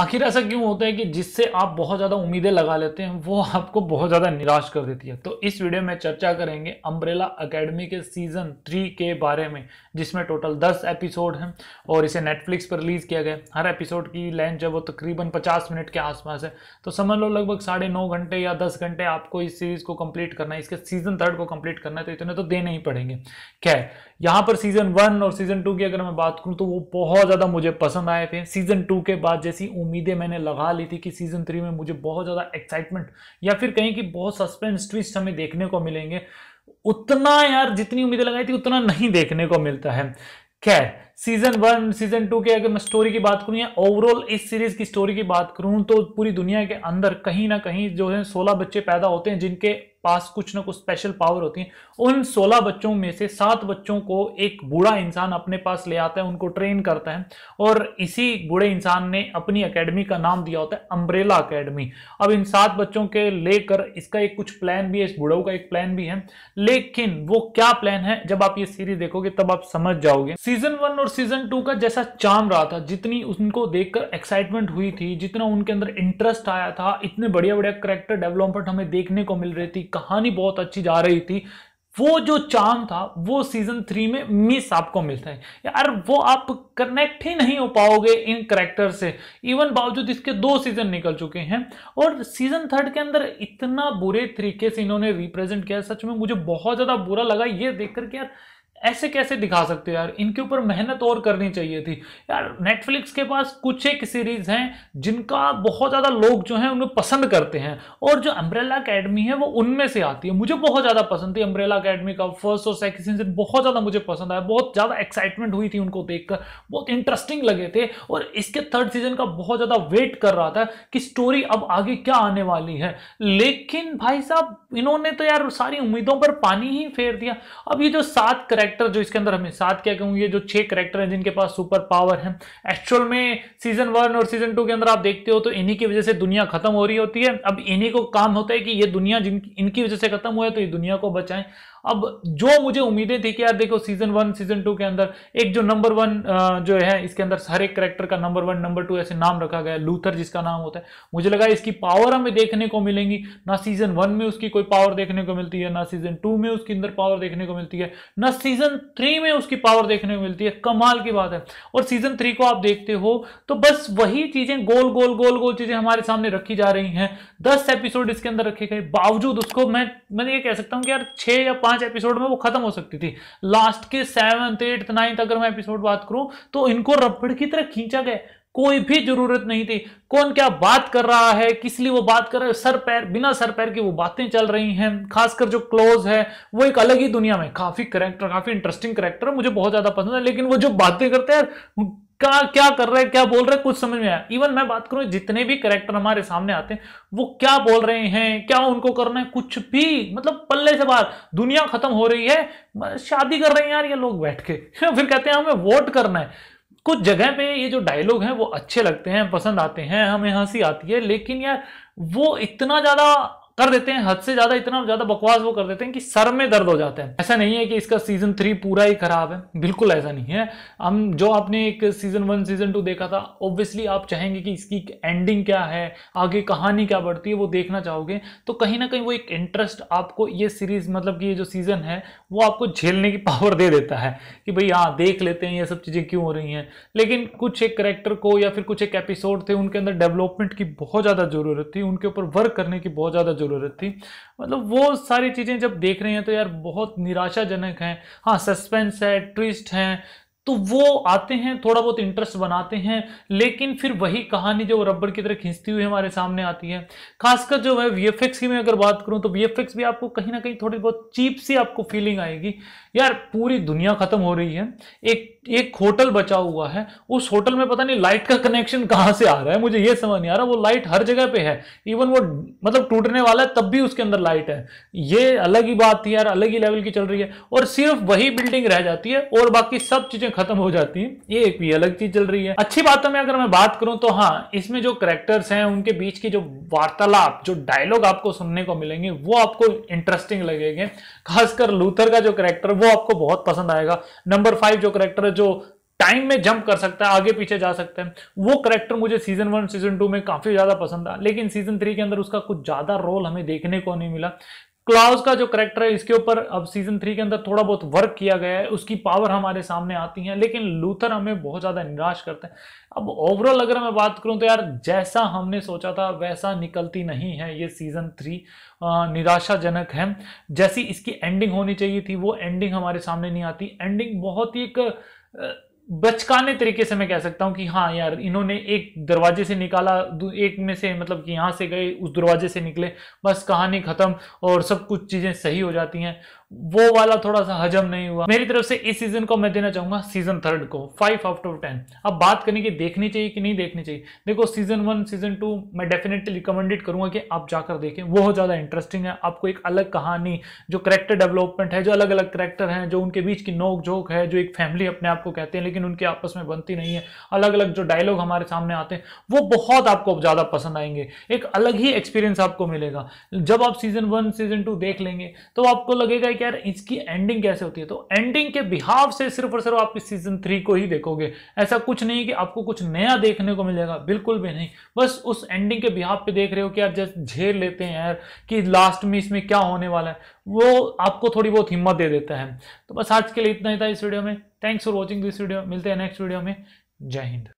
आखिर ऐसा क्यों होता है कि जिससे आप बहुत ज़्यादा उम्मीदें लगा लेते हैं वो आपको बहुत ज़्यादा निराश कर देती है तो इस वीडियो में चर्चा करेंगे अम्ब्रेला अकेडमी के सीज़न थ्री के बारे में जिसमें टोटल दस एपिसोड हैं और इसे नेटफ्लिक्स पर रिलीज़ किया गया हर एपिसोड की लेंथ जब वो तकरीबन पचास मिनट के आसपास है तो समझ लो लगभग साढ़े नौ घंटे या दस घंटे आपको इस सीरीज़ को कम्प्लीट करना है इसके सीज़न थर्ड को कम्प्लीट करना है तो इतने तो देने ही पड़ेंगे क्या है यहाँ पर सीज़न वन और सीज़न टू की अगर मैं बात करूँ तो वो बहुत ज़्यादा मुझे पसंद आए थे सीज़न टू के बाद जैसी उम्मीदें मैंने लगा ली थी कि सीजन थ्री में मुझे बहुत ज़्यादा एक्साइटमेंट या फिर कहीं कि बहुत सस्पेंस ट्विस्ट हमें देखने को मिलेंगे उतना यार जितनी उम्मीदें लगाई थी उतना नहीं देखने को मिलता है खैर सीजन वन सीजन टू के अगर मैं स्टोरी की बात करूं या ओवरऑल इस सीरीज की स्टोरी की बात करूं तो पूरी दुनिया के अंदर कहीं ना कहीं जो है सोलह बच्चे पैदा होते हैं जिनके पास कुछ ना कुछ स्पेशल पावर होती है उन 16 बच्चों में से सात बच्चों को एक बूढ़ा इंसान अपने पास ले आता है उनको ट्रेन करता है और इसी बूढ़े इंसान ने अपनी अकेडमी का नाम दिया होता है अम्ब्रेला अकेडमी अब इन सात बच्चों के लेकर इसका एक कुछ प्लान भी है इस बूढ़ों का एक प्लान भी है लेकिन वो क्या प्लान है जब आप ये सीरीज देखोगे तब आप समझ जाओगे सीजन वन और सीजन टू का जैसा चांद रहा था जितनी उनको देखकर एक्साइटमेंट हुई थी जितना उनके अंदर इंटरेस्ट आया था इतने बढ़िया बढ़िया करेक्टर डेवलपमेंट हमें देखने को मिल रही थी कहानी बहुत अच्छी जा रही थी वो जो चाम था वो सीजन थ्री में मिस आपको मिलता है यार वो आप कनेक्ट ही नहीं हो पाओगे इन करेक्टर से इवन बावजूद इसके दो सीजन निकल चुके हैं और सीजन थर्ड के अंदर इतना बुरे तरीके से इन्होंने रिप्रेजेंट किया सच में मुझे बहुत ज़्यादा बुरा लगा ये देखकर कि यार ऐसे कैसे दिखा सकते हो यार इनके ऊपर मेहनत और करनी चाहिए थी यार नेटफ्लिक्स के पास कुछ एक सीरीज हैं जिनका बहुत ज़्यादा लोग जो हैं उन्हें पसंद करते हैं और जो अम्ब्रेला अकेडमी है वो उनमें से आती है मुझे बहुत ज़्यादा पसंद थी अम्ब्रेला अकेडमी का फर्स्ट और सेकंड सीजन बहुत ज़्यादा मुझे पसंद आया बहुत ज़्यादा एक्साइटमेंट हुई थी उनको देखकर बहुत इंटरेस्टिंग लगे थे और इसके थर्ड सीजन का बहुत ज़्यादा वेट कर रहा था कि स्टोरी अब आगे क्या आने वाली है लेकिन भाई साहब इन्होंने तो यार सारी उम्मीदों पर पानी ही फेर दिया अब ये जो सात करेक्ट करेक्टर जो इसके अंदर हमें साथ क्या कहूँ ये जो छह करेक्टर हैं जिनके पास सुपर पावर है एक्चुअल में सीजन वन और सीजन टू के अंदर आप देखते हो तो इन्हीं की वजह से दुनिया खत्म हो रही होती है अब इन्हीं को काम होता है कि ये दुनिया जिन इनकी वजह से खत्म हुआ है तो ये दुनिया को बचाएं अब जो मुझे उम्मीदें थी कि यार देखो सीजन वन सीजन टू के अंदर एक जो नंबर वन जो है इसके अंदर हर एक करेक्टर का नंबर वन नंबर टू ऐसे नाम रखा गया लूथर जिसका नाम होता है मुझे लगा इसकी पावर हमें देखने को मिलेंगी ना सीजन वन में उसकी कोई पावर देखने को मिलती है ना सीजन टू में उसके अंदर पावर देखने को मिलती है ना सीजन थ्री में उसकी पावर देखने को मिलती है कमाल की बात है और सीजन थ्री को आप देखते हो तो बस वही चीजें गोल गोल गोल गोल चीजें हमारे सामने रखी जा रही हैं दस एपिसोड इसके अंदर रखे गए बावजूद उसको मैं मैं ये कह सकता हूँ कि यार छह या पांच एपिसोड में वो खत्म हो सकती थी लास्ट के सेवंथ एट्थ नाइन्थ अगर मैं एपिसोड बात करूं तो इनको रबड़ की तरह खींचा गया कोई भी जरूरत नहीं थी कौन क्या बात कर रहा है किस लिए वो बात कर रहा है सर पैर बिना सर पैर की वो बातें चल रही हैं खासकर जो क्लोज है वो एक अलग ही दुनिया में काफी करेक्टर काफी इंटरेस्टिंग करेक्टर है मुझे बहुत ज्यादा पसंद है लेकिन वो जो बातें करते हैं क्या क्या कर रहे हैं क्या बोल रहे हैं कुछ समझ में आया इवन मैं बात करूं जितने भी करेक्टर हमारे सामने आते हैं वो क्या बोल रहे हैं क्या उनको करना है कुछ भी मतलब पल्ले से बाहर दुनिया खत्म हो रही है शादी कर रहे हैं यार ये लोग बैठ के फिर कहते हैं हमें वोट करना है कुछ जगह पे ये जो डायलॉग है वो अच्छे लगते हैं पसंद आते हैं हमें हंसी आती है लेकिन यार वो इतना ज़्यादा कर देते हैं हद से ज्यादा इतना ज्यादा बकवास वो कर देते हैं कि सर में दर्द हो जाता है ऐसा नहीं है कि इसका सीजन थ्री पूरा ही खराब है बिल्कुल ऐसा नहीं है हम जो आपने एक सीजन वन सीजन टू देखा था ऑब्वियसली आप चाहेंगे कि इसकी एंडिंग क्या है आगे कहानी क्या बढ़ती है वो देखना चाहोगे तो कहीं ना कहीं वो एक इंटरेस्ट आपको ये सीरीज मतलब कि ये जो सीजन है वो आपको झेलने की पावर दे देता है कि भाई हाँ देख लेते हैं ये सब चीजें क्यों हो रही हैं लेकिन कुछ एक करेक्टर को या फिर कुछ एक एपिसोड थे उनके अंदर डेवलपमेंट की बहुत ज्यादा जरूरत थी उनके ऊपर वर्क करने की बहुत ज्यादा ज़रूरत थी मतलब वो सारी चीज़ें जब देख रहे हैं तो यार बहुत निराशाजनक हैं हाँ सस्पेंस है ट्विस्ट हैं तो वो आते हैं थोड़ा बहुत इंटरेस्ट बनाते हैं लेकिन फिर वही कहानी जो रबड़ की तरह खींचती हुई हमारे सामने आती है खासकर जो है वी की मैं अगर बात करूं तो वी भी आपको कहीं ना कहीं थोड़ी बहुत चीप सी आपको फीलिंग आएगी यार पूरी दुनिया खत्म हो रही है एक एक होटल बचा हुआ है उस होटल में पता नहीं लाइट का कनेक्शन कहाँ से आ रहा है मुझे ये समझ नहीं आ रहा वो लाइट हर जगह पे है इवन वो मतलब टूटने वाला है तब भी उसके अंदर लाइट है ये अलग ही बात थी यार अलग ही लेवल की चल रही है और सिर्फ वही बिल्डिंग रह जाती है और बाकी सब चीजें खत्म हो जाती है ये एक भी अलग चीज चल रही है अच्छी बातों तो में अगर मैं बात करूं तो हाँ इसमें जो करेक्टर्स हैं उनके बीच की जो वार्तालाप जो डायलॉग आपको सुनने को मिलेंगे वो आपको इंटरेस्टिंग लगेंगे खासकर लूथर का जो करेक्टर वो आपको बहुत पसंद आएगा नंबर फाइव जो करेक्टर है जो टाइम में जंप कर सकता है आगे पीछे जा सकता है वो करेक्टर मुझे सीजन वन सीजन टू में काफी ज्यादा पसंद था लेकिन सीजन थ्री के अंदर उसका कुछ ज्यादा रोल हमें देखने को नहीं मिला क्लाउज का जो करेक्टर है इसके ऊपर अब सीजन थ्री के अंदर थोड़ा बहुत वर्क किया गया है उसकी पावर हमारे सामने आती है लेकिन लूथर हमें बहुत ज़्यादा निराश करते हैं अब ओवरऑल अगर मैं बात करूं तो यार जैसा हमने सोचा था वैसा निकलती नहीं है ये सीजन थ्री निराशाजनक है जैसी इसकी एंडिंग होनी चाहिए थी वो एंडिंग हमारे सामने नहीं आती एंडिंग बहुत ही एक बचकाने तरीके से मैं कह सकता हूं कि हाँ यार इन्होंने एक दरवाजे से निकाला एक में से मतलब कि यहां से गए उस दरवाजे से निकले बस कहानी खत्म और सब कुछ चीज़ें सही हो जाती हैं वो वाला थोड़ा सा हजम नहीं हुआ मेरी तरफ से इस सीजन को मैं देना चाहूंगा सीजन थर्ड को फाइव आउट ऑफ टेन अब बात करने की देखनी चाहिए कि नहीं देखनी चाहिए देखो सीजन वन सीजन टू मैं डेफिनेटली रिकमेंडेड करूंगा कि आप जाकर देखें बहुत ज़्यादा इंटरेस्टिंग है आपको एक अलग कहानी जो करेक्टर डेवलपमेंट है जो अलग अलग करेक्टर हैं जो उनके बीच की नोक झोंक है जो एक फैमिली अपने आप को कहते हैं लेकिन उनके आपस में बनती नहीं है अलग अलग जो डायलॉग हमारे सामने आते हैं वो बहुत आपको ज़्यादा पसंद आएंगे एक अलग ही एक्सपीरियंस आपको मिलेगा जब आप सीजन वन सीजन टू देख लेंगे तो आपको लगेगा रहे हैं इसकी एंडिंग कैसे होती है तो एंडिंग के बिहाव से सिर्फ और सिर्फ आप इस सीजन थ्री को ही देखोगे ऐसा कुछ नहीं कि आपको कुछ नया देखने को मिलेगा बिल्कुल भी नहीं बस उस एंडिंग के बिहाव पे देख रहे हो कि आप जस्ट झेल लेते हैं यार कि लास्ट में इसमें क्या होने वाला है वो आपको थोड़ी बहुत हिम्मत दे देता है तो बस आज के लिए इतना ही था इस वीडियो में thanks for watching this video मिलते हैं नेक्स्ट वीडियो में जय हिंद